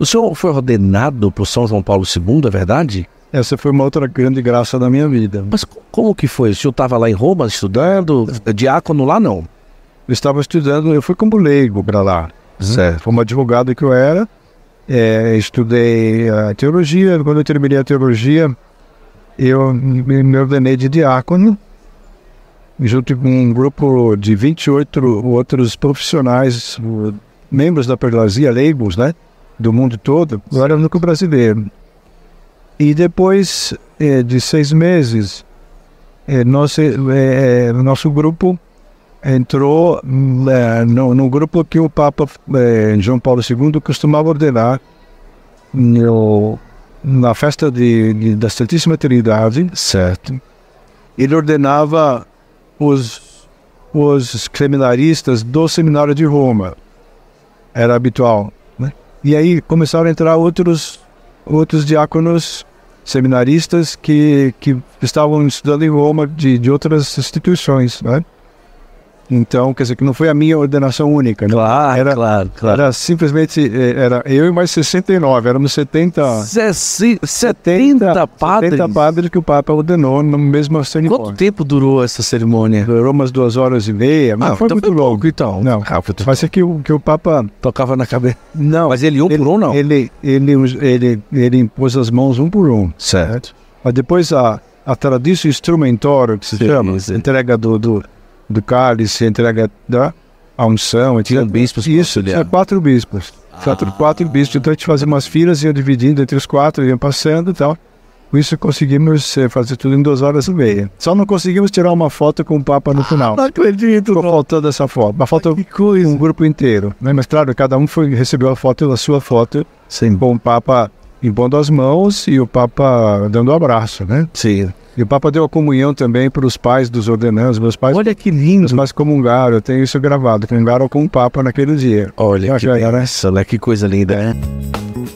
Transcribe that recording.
O senhor foi ordenado por São João Paulo II, é verdade? Essa foi uma outra grande graça da minha vida. Mas como que foi? O senhor estava lá em Roma estudando? Diácono lá não? Eu estava estudando, eu fui como leigo para lá. Uhum. Certo. Como advogado que eu era, é, estudei a teologia. Quando eu terminei a teologia, eu me ordenei de diácono, junto com um grupo de 28 outros profissionais, membros da prelazia, leigos, né? do mundo todo, agora no brasileiro. E depois eh, de seis meses, eh, nosso, eh, nosso grupo entrou hum, no, no, grupo que o Papa João Paulo II costumava ordenar no, hum, na festa de, de, da Santíssima Trindade. Certo. Ele ordenava os, os seminaristas do Seminário de Roma. Era habitual e aí começaram a entrar outros, outros diáconos seminaristas que, que estavam estudando em Roma de, de outras instituições, né? Então, quer dizer, que não foi a minha ordenação única. Né? Claro, era, claro, claro. Era simplesmente, eh, era eu e mais 69, éramos 70... Sessi, 70, 70 padres? 70 padres que o Papa ordenou no mesmo cerimônia. Quanto tempo durou essa cerimônia? Durou umas duas horas e meia, mas ah, foi então muito foi longo. Então, não, rápido. Ah, mas é que o, que o Papa... Tocava na cabeça. Não. Mas ele um ele, por um, não? Ele, ele, ele, ele impôs as mãos um por um. Certo. Mas depois a, a tradição instrumentória, que se sim, chama, sim. entrega do, do do cálice, entrega da a unção, Tinha bispos. Isso, tinha é quatro bispos. Ah. Quatro, quatro bispos. Então a gente fazia umas filas, ia dividindo entre os quatro, ia passando e tal. Com isso conseguimos eh, fazer tudo em duas horas e meia. Só não conseguimos tirar uma foto com o Papa no ah, final. Ah, não acredito. Ficou não. faltando essa foto. Mas foto com um grupo inteiro. Né? Mas claro, cada um foi, recebeu a foto, a sua foto, Sim. com o Papa impondo as mãos e o Papa dando um abraço, né? Sim. E o Papa deu a comunhão também para os pais dos ordenados. Meus pais. Olha que lindo. Meus pais comungaram, eu tenho isso gravado. Comungaram com o Papa naquele dia. Olha, então, que, que, era... Né? que coisa linda. É.